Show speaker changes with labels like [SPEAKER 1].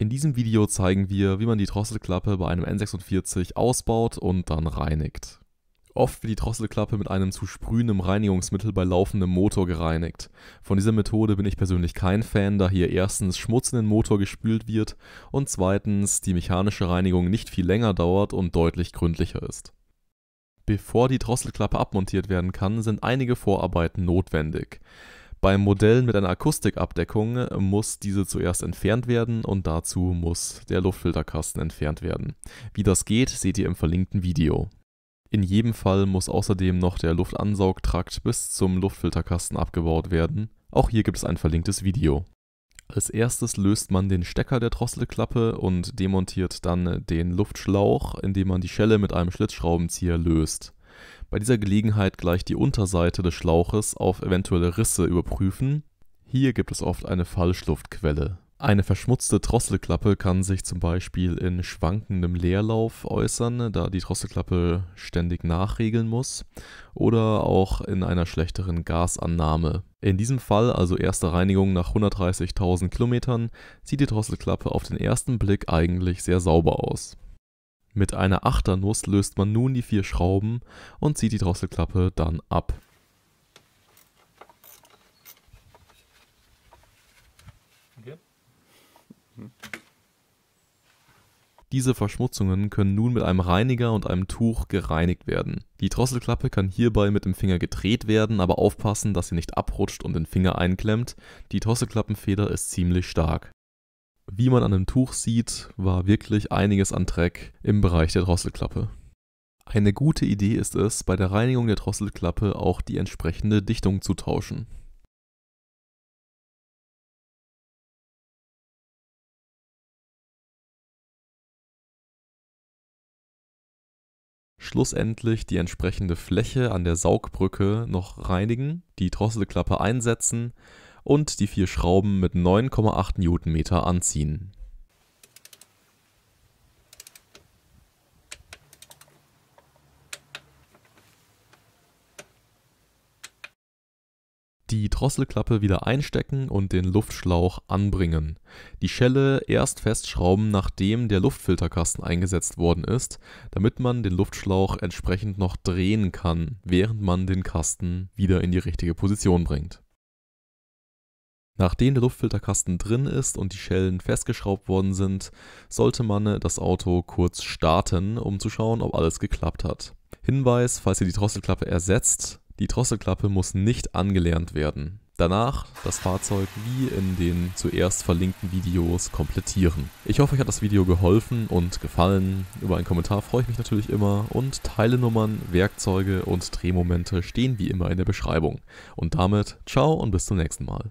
[SPEAKER 1] In diesem Video zeigen wir, wie man die Drosselklappe bei einem N46 ausbaut und dann reinigt. Oft wird die Drosselklappe mit einem zu sprühenden Reinigungsmittel bei laufendem Motor gereinigt. Von dieser Methode bin ich persönlich kein Fan, da hier erstens Schmutz in den Motor gespült wird und zweitens die mechanische Reinigung nicht viel länger dauert und deutlich gründlicher ist. Bevor die Drosselklappe abmontiert werden kann, sind einige Vorarbeiten notwendig. Beim Modell mit einer Akustikabdeckung muss diese zuerst entfernt werden und dazu muss der Luftfilterkasten entfernt werden. Wie das geht, seht ihr im verlinkten Video. In jedem Fall muss außerdem noch der Luftansaugtrakt bis zum Luftfilterkasten abgebaut werden. Auch hier gibt es ein verlinktes Video. Als erstes löst man den Stecker der Drosselklappe und demontiert dann den Luftschlauch, indem man die Schelle mit einem Schlitzschraubenzieher löst. Bei dieser Gelegenheit gleich die Unterseite des Schlauches auf eventuelle Risse überprüfen, hier gibt es oft eine Falschluftquelle. Eine verschmutzte Drosselklappe kann sich zum Beispiel in schwankendem Leerlauf äußern, da die Drosselklappe ständig nachregeln muss, oder auch in einer schlechteren Gasannahme. In diesem Fall, also erste Reinigung nach 130.000 Kilometern, sieht die Drosselklappe auf den ersten Blick eigentlich sehr sauber aus. Mit einer Achternuss löst man nun die vier Schrauben und zieht die Drosselklappe dann ab. Diese Verschmutzungen können nun mit einem Reiniger und einem Tuch gereinigt werden. Die Drosselklappe kann hierbei mit dem Finger gedreht werden, aber aufpassen, dass sie nicht abrutscht und den Finger einklemmt, die Drosselklappenfeder ist ziemlich stark wie man an dem Tuch sieht, war wirklich einiges an Dreck im Bereich der Drosselklappe. Eine gute Idee ist es, bei der Reinigung der Drosselklappe auch die entsprechende Dichtung zu tauschen. schlussendlich die entsprechende Fläche an der Saugbrücke noch reinigen, die Drosselklappe einsetzen und die vier Schrauben mit 9,8 Newtonmeter anziehen. die Drosselklappe wieder einstecken und den Luftschlauch anbringen. Die Schelle erst festschrauben, nachdem der Luftfilterkasten eingesetzt worden ist, damit man den Luftschlauch entsprechend noch drehen kann, während man den Kasten wieder in die richtige Position bringt. Nachdem der Luftfilterkasten drin ist und die Schellen festgeschraubt worden sind, sollte man das Auto kurz starten, um zu schauen, ob alles geklappt hat. Hinweis, falls ihr die Drosselklappe ersetzt, die Drosselklappe muss nicht angelernt werden. Danach das Fahrzeug wie in den zuerst verlinkten Videos komplettieren. Ich hoffe, euch hat das Video geholfen und gefallen. Über einen Kommentar freue ich mich natürlich immer und Teilenummern, Werkzeuge und Drehmomente stehen wie immer in der Beschreibung. Und damit ciao und bis zum nächsten Mal.